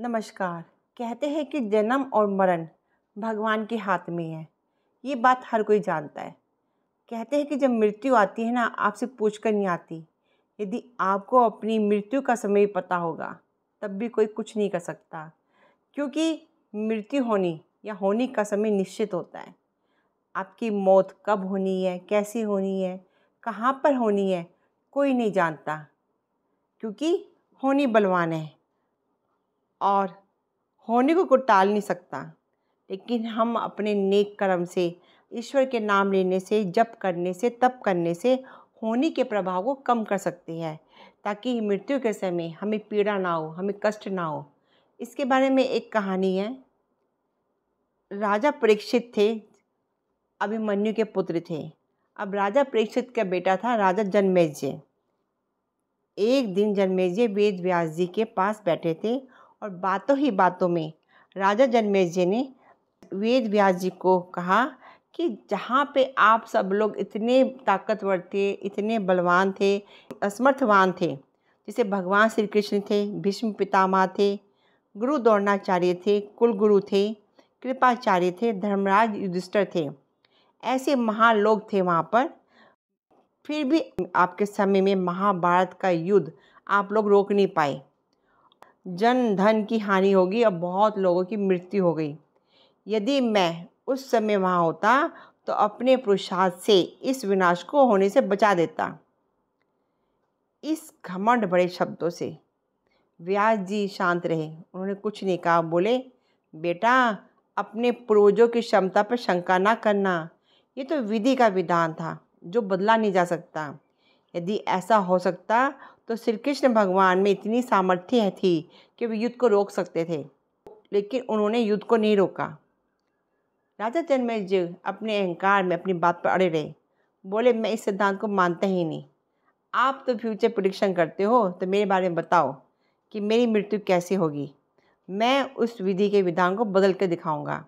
नमस्कार कहते हैं कि जन्म और मरण भगवान के हाथ में है ये बात हर कोई जानता है कहते हैं कि जब मृत्यु आती है ना आपसे पूछ कर नहीं आती यदि आपको अपनी मृत्यु का समय पता होगा तब भी कोई कुछ नहीं कर सकता क्योंकि मृत्यु होनी या होने का समय निश्चित होता है आपकी मौत कब होनी है कैसे होनी है कहाँ पर होनी है कोई नहीं जानता क्योंकि होनी बलवान है और होने को कोई टाल नहीं सकता लेकिन हम अपने नेक कर्म से ईश्वर के नाम लेने से जप करने से तप करने से होने के प्रभाव को कम कर सकते हैं ताकि मृत्यु के समय हमें पीड़ा ना हो हमें कष्ट ना हो इसके बारे में एक कहानी है राजा परीक्षित थे अभिमन्यु के पुत्र थे अब राजा परीक्षित का बेटा था राजा जनमेजय एक दिन जनमेजय वेद व्यास जी के पास बैठे थे और बातों ही बातों में राजा जनमेश जी ने वेद व्यास जी को कहा कि जहाँ पे आप सब लोग इतने ताकतवर थे इतने बलवान थे असमर्थवान थे जैसे भगवान श्री कृष्ण थे भीष्म पितामह थे गुरु द्रोणाचार्य थे कुलगुरु थे कृपाचार्य थे धर्मराज युधिष्ठर थे ऐसे महान लोग थे वहाँ पर फिर भी आपके समय में महाभारत का युद्ध आप लोग रोक नहीं पाए जन धन की हानि होगी और बहुत लोगों की मृत्यु हो गई यदि मैं उस समय वहाँ होता तो अपने पुरुषार्थ से इस विनाश को होने से बचा देता इस घमंड बड़े शब्दों से व्यास जी शांत रहे उन्होंने कुछ नहीं कहा बोले बेटा अपने पूर्वजों की क्षमता पर शंका ना करना ये तो विधि का विधान था जो बदला नहीं जा सकता यदि ऐसा हो सकता तो श्री कृष्ण भगवान में इतनी सामर्थ्य थी कि वे युद्ध को रोक सकते थे लेकिन उन्होंने युद्ध को नहीं रोका राजा जन्मे जी अपने अहंकार में अपनी बात पर अड़े रहे बोले मैं इस सिद्धांत को मानता ही नहीं आप तो फ्यूचर प्रोडिक्शन करते हो तो मेरे बारे में बताओ कि मेरी मृत्यु कैसे होगी मैं उस विधि के विधान को बदल कर दिखाऊंगा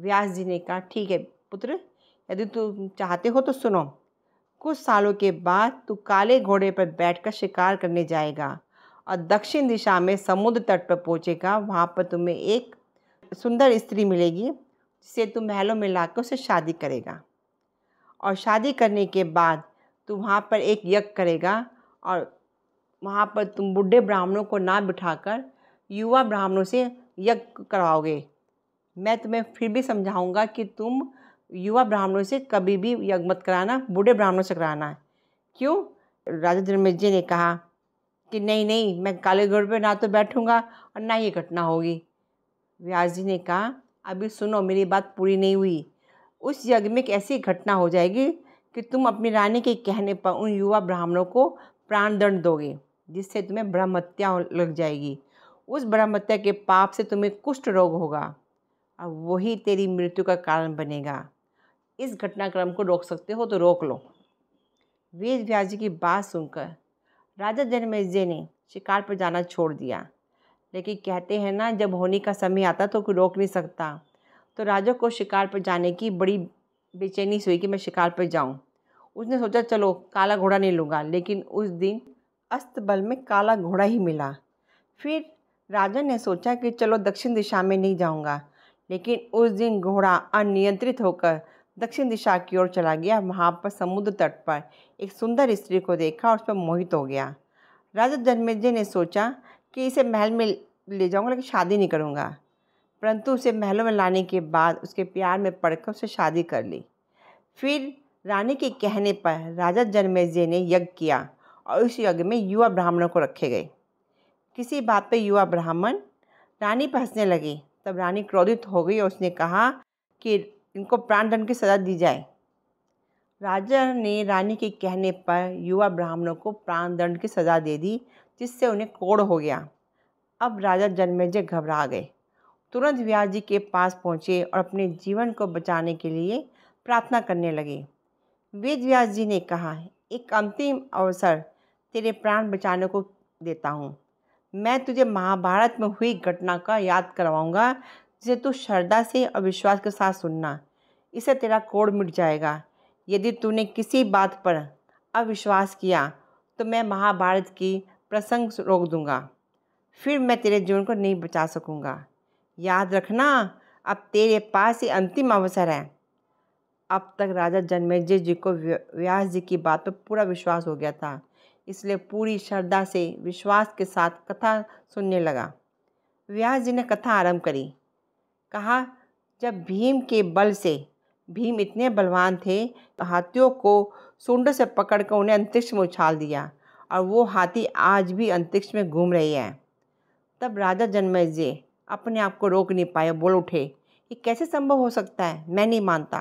व्यास जी ने कहा ठीक है पुत्र यदि तुम चाहते हो तो सुनो कुछ सालों के बाद तू काले घोड़े पर बैठकर शिकार करने जाएगा और दक्षिण दिशा में समुद्र तट पर पहुँचेगा वहाँ पर तुम्हें एक सुंदर स्त्री मिलेगी जिसे तुम महलों में ला कर उसे शादी करेगा और शादी करने के बाद तू वहाँ पर एक यज्ञ करेगा और वहाँ पर तुम बूढ़े ब्राह्मणों को ना बिठाकर युवा ब्राह्मणों से यज्ञ करवाओगे मैं तुम्हें फिर भी समझाऊंगा कि तुम युवा ब्राह्मणों से कभी भी यज्ञ मत कराना बूढ़े ब्राह्मणों से कराना है क्यों राजा जी ने कहा कि नहीं नहीं मैं काले घोड़े पर ना तो बैठूंगा और ना ही घटना होगी व्यास जी ने कहा अभी सुनो मेरी बात पूरी नहीं हुई उस यज्ञ में एक ऐसी घटना हो जाएगी कि तुम अपनी रानी के कहने पर उन युवा ब्राह्मणों को प्राण दंड दोगे जिससे तुम्हें ब्रह्म हत्या लग जाएगी उस ब्रह्महत्या के पाप से तुम्हें कुष्ठ रोग होगा और वही तेरी मृत्यु का कारण बनेगा इस घटनाक्रम को रोक सकते हो तो रोक लो वेद व्यास जी की बात सुनकर राजा जनमेजय ने शिकार पर जाना छोड़ दिया लेकिन कहते हैं ना जब होने का समय आता तो कोई रोक नहीं सकता तो राजा को शिकार पर जाने की बड़ी बेचैनी हुई कि मैं शिकार पर जाऊं। उसने सोचा चलो काला घोड़ा नहीं लूँगा लेकिन उस दिन अस्तबल में काला घोड़ा ही मिला फिर राजा ने सोचा कि चलो दक्षिण दिशा में नहीं जाऊँगा लेकिन उस दिन घोड़ा अनियंत्रित होकर दक्षिण दिशा की ओर चला गया वहाँ पर समुद्र तट पर एक सुंदर स्त्री को देखा और उस पर मोहित हो गया राजा जन्मेजय ने सोचा कि इसे महल में ले जाऊँगा लेकिन शादी नहीं करूँगा परंतु उसे महलों में लाने के बाद उसके प्यार में पड़कर उसे शादी कर ली फिर रानी के कहने पर राजा जन्मेजय ने यज्ञ किया और उस यज्ञ में युवा ब्राह्मणों को रखे गए किसी बात पर युवा ब्राह्मण रानी पर हंसने लगी तब रानी क्रोधित हो गई और उसने कहा कि इनको प्राणदंड की सज़ा दी जाए राजा ने रानी के कहने पर युवा ब्राह्मणों को प्राणदंड की सज़ा दे दी जिससे उन्हें कोड़ हो गया अब राजा जन्मेजय घबरा गए तुरंत व्यास जी के पास पहुँचे और अपने जीवन को बचाने के लिए प्रार्थना करने लगे वेद व्यास जी ने कहा एक अंतिम अवसर तेरे प्राण बचाने को देता हूँ मैं तुझे महाभारत में हुई घटना का याद करवाऊँगा जिसे तू श्रद्धा से और विश्वास के साथ सुनना इससे तेरा कोड़ मिट जाएगा यदि तूने किसी बात पर अविश्वास किया तो मैं महाभारत की प्रसंग रोक दूंगा फिर मैं तेरे जीवन को नहीं बचा सकूंगा याद रखना अब तेरे पास ही अंतिम अवसर है अब तक राजा जन्मेजय जी को व्यास जी की बात पर पूरा विश्वास हो गया था इसलिए पूरी श्रद्धा से विश्वास के साथ कथा सुनने लगा व्यास जी ने कथा आरंभ करी कहा जब भीम के बल से भीम इतने बलवान थे तो हाथियों को सुंड से पकड़कर उन्हें अंतरिक्ष में उछाल दिया और वो हाथी आज भी अंतरिक्ष में घूम रही है तब राजा जन्मेजय अपने आप को रोक नहीं पाए बोल उठे कि कैसे संभव हो सकता है मैं नहीं मानता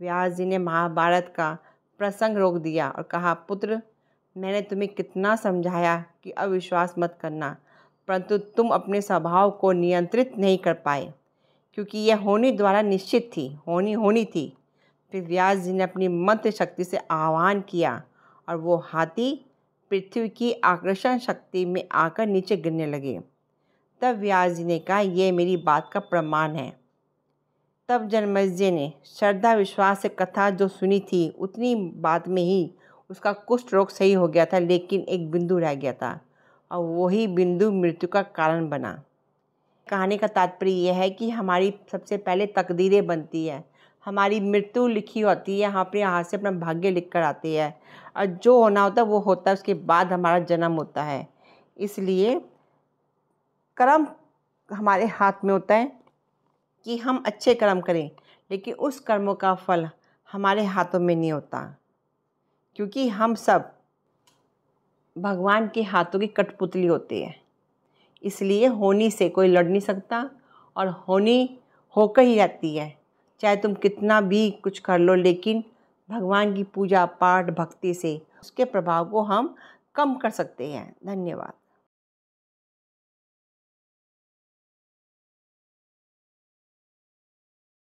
व्यास जी ने महाभारत का प्रसंग रोक दिया और कहा पुत्र मैंने तुम्हें कितना समझाया कि अविश्वास मत करना परंतु तुम अपने स्वभाव को नियंत्रित नहीं कर पाए क्योंकि यह होनी द्वारा निश्चित थी होनी होनी थी फिर व्यास जी ने अपनी मंत्र शक्ति से आह्वान किया और वो हाथी पृथ्वी की आकर्षण शक्ति में आकर नीचे गिरने लगे तब व्यास जी ने कहा यह मेरी बात का प्रमाण है तब जन्मज्य ने श्रद्धा विश्वास से कथा जो सुनी थी उतनी बात में ही उसका कुष्ठ रोग सही हो गया था लेकिन एक बिंदु रह गया था और वही बिंदु मृत्यु का कारण बना कहानी का तात्पर्य यह है कि हमारी सबसे पहले तकदीरें बनती हैं हमारी मृत्यु लिखी होती है हम अपने हाथ से अपना भाग्य लिख कर आते हैं और जो होना होता है वो होता है उसके बाद हमारा जन्म होता है इसलिए कर्म हमारे हाथ में होता है कि हम अच्छे कर्म करें लेकिन उस कर्मों का फल हमारे हाथों में नहीं होता क्योंकि हम सब भगवान के हाथों की कठपुतली होती है इसलिए होनी से कोई लड़ नहीं सकता और होनी होकर ही रहती है चाहे तुम कितना भी कुछ कर लो लेकिन भगवान की पूजा पाठ भक्ति से उसके प्रभाव को हम कम कर सकते हैं धन्यवाद